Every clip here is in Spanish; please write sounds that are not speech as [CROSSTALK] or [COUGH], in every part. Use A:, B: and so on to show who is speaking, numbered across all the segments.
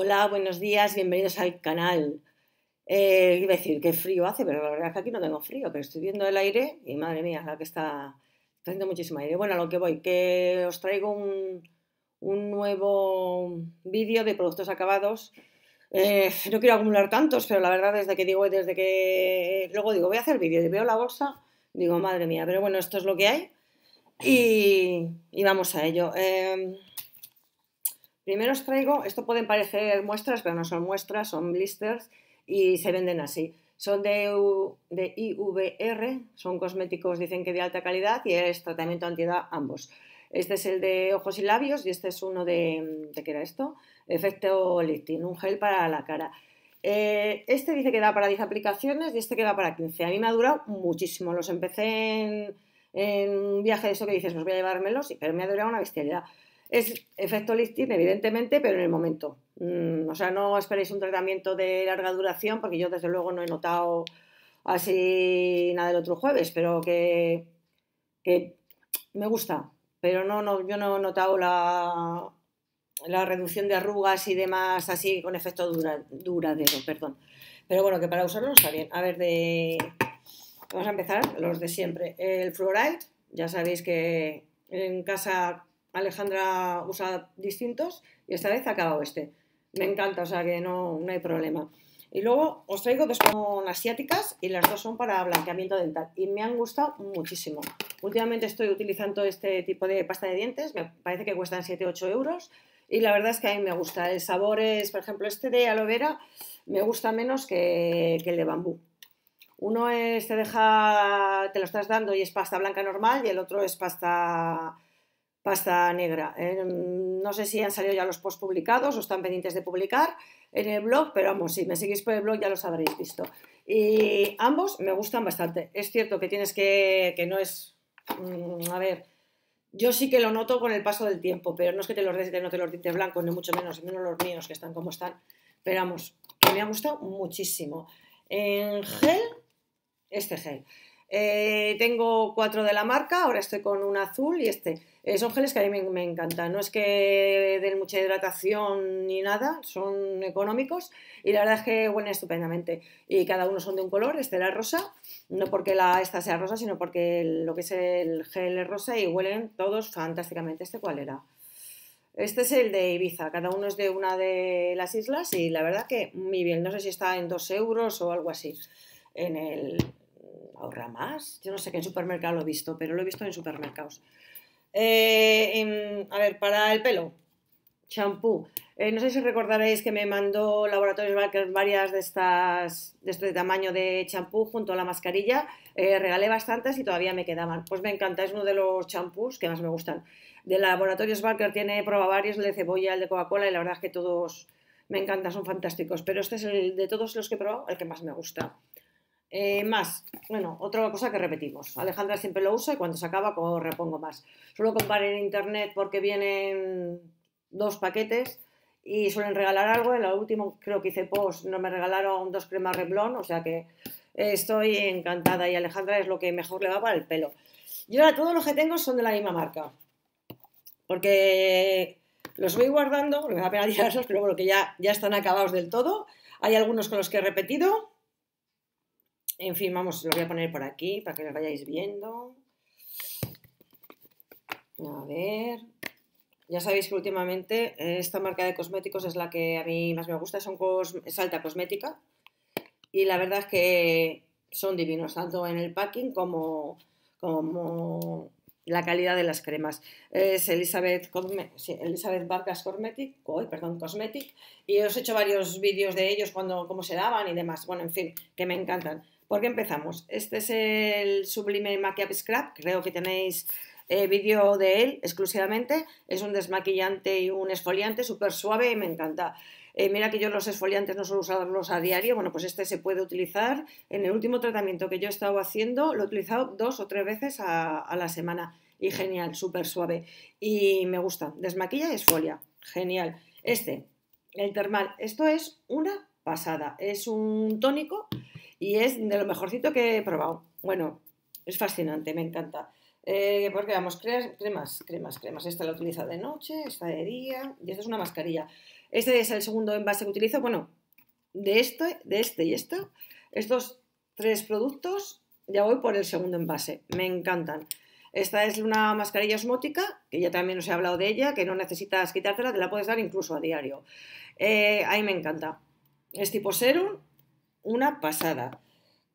A: Hola, buenos días, bienvenidos al canal. Eh, iba a decir que frío hace, pero la verdad es que aquí no tengo frío, pero estoy viendo el aire y madre mía, la que está, haciendo muchísimo aire. Bueno, a lo que voy, que os traigo un, nuevo vídeo de productos acabados. Eh, no quiero acumular tantos, pero la verdad desde que digo, desde que luego digo, voy a hacer vídeo y veo la bolsa, digo, madre mía, pero bueno, esto es lo que hay y, vamos a ello. Eh, Primero os traigo, esto pueden parecer muestras, pero no son muestras, son blisters y se venden así. Son de, de IVR, son cosméticos, dicen que de alta calidad y es tratamiento antiedad ambos. Este es el de ojos y labios y este es uno de, ¿de qué era esto? Efecto lifting, un gel para la cara. Eh, este dice que da para 10 aplicaciones y este que da para 15. A mí me ha durado muchísimo. Los empecé en, en un viaje de eso que dices, pues voy a llevármelos, pero me ha durado una bestialidad. Es efecto lifting, evidentemente, pero en el momento. Mm, o sea, no esperéis un tratamiento de larga duración, porque yo desde luego no he notado así nada el otro jueves, pero que, me gusta. Pero no, yo no he notado la, la reducción de arrugas y demás así con efecto duradero, perdón. Pero bueno, que para usarlo está bien. A ver, de... vamos a empezar los de siempre. El fluoride, ya sabéis que en casa Alejandra usa distintos y esta vez ha acabado este. Me encanta, o sea que no, hay problema. Y luego os traigo dos son asiáticas y las dos son para blanqueamiento dental y me han gustado muchísimo. Últimamente estoy utilizando este tipo de pasta de dientes, me parece que cuestan 7-8 euros y la verdad es que a mí me gusta. El sabor es, por ejemplo, este de aloe vera me gusta menos que, que el de bambú. Uno es, te deja, te lo estás dando y es pasta blanca normal y el otro es pasta pasta negra. Eh, no sé si han salido ya los post publicados o están pendientes de publicar en el blog, pero vamos, si me seguís por el blog ya los habréis visto. Y ambos me gustan bastante. Es cierto que tienes que, que no es, mm, a ver, yo sí que lo noto con el paso del tiempo, pero no es que te los des, no te los dices blancos, ni mucho menos, menos los míos que están como están. Pero vamos, que me ha gustado muchísimo. En gel, este gel. Eh, tengo cuatro de la marca, ahora estoy con un azul y este. Eh, son geles que a mí me, encantan. No es que den mucha hidratación ni nada, son económicos y la verdad es que huelen estupendamente. Y cada uno son de un color, este era rosa, no porque la, esta sea rosa, sino porque lo que es el gel es rosa y huelen todos fantásticamente. ¿Este cuál era? Este es el de Ibiza, cada uno es de una de las islas y la verdad que muy bien, no sé si está en 2 euros o algo así. En el ahorra más, yo no sé qué en supermercado lo he visto, pero lo he visto en supermercados. Eh, em, a ver, para el pelo, champú. Eh, no sé si recordaréis que me mandó Laboratorios Barker varias de estas, de este tamaño de champú junto a la mascarilla. Eh, regalé bastantes y todavía me quedaban. Pues me encanta, es uno de los champús que más me gustan. De Laboratorios Barker tiene proba varios, el de cebolla, el de Coca-Cola y la verdad es que todos me encantan, son fantásticos. Pero este es el de todos los que he probado, el que más me gusta. Eh, más, bueno, otra cosa que repetimos. Alejandra siempre lo usa y cuando se acaba como pues, repongo más. solo comprar en internet porque vienen dos paquetes y suelen regalar algo. En la último creo que hice post, no me regalaron dos cremas Reblon, o sea que estoy encantada y Alejandra es lo que mejor le va para el pelo. y ahora todos los que tengo son de la misma marca, porque los voy guardando, me da pena [LAUGHS] tirarlos, pero bueno, que ya, ya están acabados del todo. Hay algunos con los que he repetido, en fin, vamos, lo voy a poner por aquí para que lo vayáis viendo. A ver. Ya sabéis que últimamente eh, esta marca de cosméticos es la que a mí más me gusta, son es alta cosmética. Y la verdad es que son divinos, tanto en el packing como, como la calidad de las cremas. Es Elizabeth, Barcas Elizabeth Vargas Cosmetic, perdón, Cosmetic, y os he hecho varios vídeos de ellos cuando cómo se daban y demás. Bueno, en fin, que me encantan. ¿Por qué empezamos? Este es el Sublime Makeup Scrap, creo que tenéis eh, vídeo de él exclusivamente. Es un desmaquillante y un exfoliante súper suave y me encanta. Eh, mira que yo los exfoliantes no suelo usarlos a diario, bueno, pues este se puede utilizar. En el último tratamiento que yo he estado haciendo, lo he utilizado dos o tres veces a, la semana y genial, súper suave. Y me gusta, desmaquilla y exfolia, genial. Este, el termal, esto es una pasada, es un tónico y es de lo mejorcito que he probado. Bueno, es fascinante, me encanta. Eh, porque vamos, cremas, cremas, cremas. Esta la utilizo de noche, esta de día y esta es una mascarilla. Este es el segundo envase que utilizo. Bueno, de este, de este y esto estos tres productos ya voy por el segundo envase. Me encantan. Esta es una mascarilla osmótica, que ya también os he hablado de ella, que no necesitas quitártela, te la puedes dar incluso a diario. Eh, ahí me encanta. Es tipo serum, una pasada,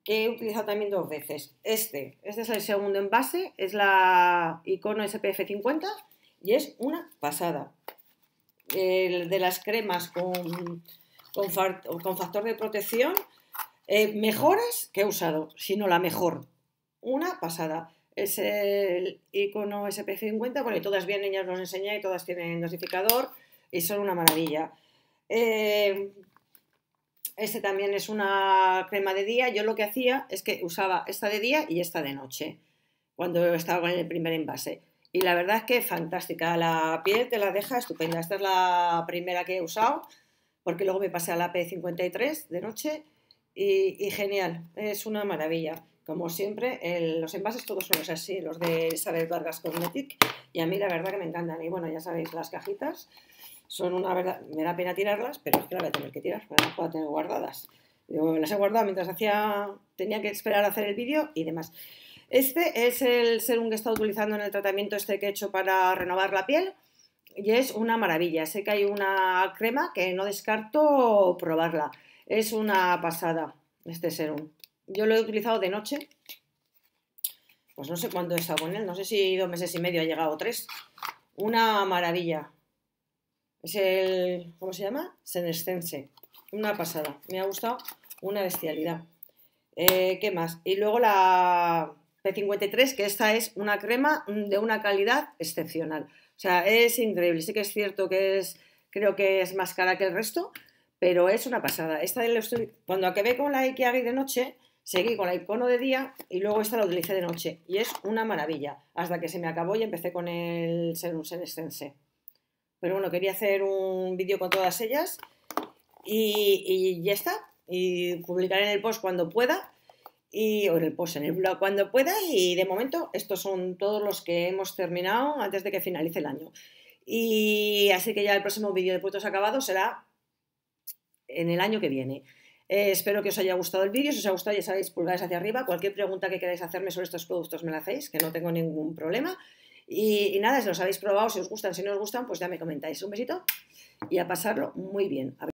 A: que he utilizado también dos veces. Este, este es el segundo envase, es la Icono SPF 50 y es una pasada. El de las cremas con, con, factor de protección, eh, mejores mejoras que he usado, sino la mejor. Una pasada. Es el icono SPF 50 Bueno, y todas bien niñas os los enseñé, y todas tienen dosificador y son una maravilla. Eh, este también es una crema de día. Yo lo que hacía es que usaba esta de día y esta de noche, cuando estaba con el primer envase. Y la verdad es que fantástica. La piel te la deja estupenda. Esta es la primera que he usado, porque luego me pasé a la P53 de noche y, genial. Es una maravilla. Como siempre, los envases todos son así, los de Isabel Vargas Cosmetic. Y a mí la verdad que me encantan. Y bueno, ya sabéis, las cajitas son una verdad, me da pena tirarlas, pero es que las voy a tener que tirar, me las puedo tener guardadas. Yo las he guardado mientras hacía, tenía que esperar a hacer el vídeo y demás. Este es el serum que he estado utilizando en el tratamiento este que he hecho para renovar la piel y es una maravilla. Sé que hay una crema que no descarto probarla. Es una pasada este serum. Yo lo he utilizado de noche. Pues no sé cuánto he estado con él, no sé si dos meses y medio ha llegado o tres. Una maravilla. Es el, ¿cómo se llama? Senescense. Una pasada. Me ha gustado una bestialidad. Eh, ¿Qué más? Y luego la P53, que esta es una crema de una calidad excepcional. O sea, es increíble. Sí que es cierto que es, creo que es más cara que el resto, pero es una pasada. Esta de los, cuando acabé con la Ikeagi de noche, seguí con la icono de día y luego esta la utilicé de noche. Y es una maravilla, hasta que se me acabó y empecé con el Senescense. Pero bueno, quería hacer un vídeo con todas ellas y, ya está. Y publicaré en el post cuando pueda. Y, o en el post, en el blog cuando pueda. Y de momento, estos son todos los que hemos terminado antes de que finalice el año. Y así que ya el próximo vídeo de Puertos Acabados será en el año que viene. Eh, espero que os haya gustado el vídeo. Si os ha gustado, ya sabéis, pulgares hacia arriba. Cualquier pregunta que queráis hacerme sobre estos productos me la hacéis, que no tengo ningún problema. Y, nada, si los habéis probado, si os gustan, si no os gustan, pues ya me comentáis. Un besito y a pasarlo muy bien.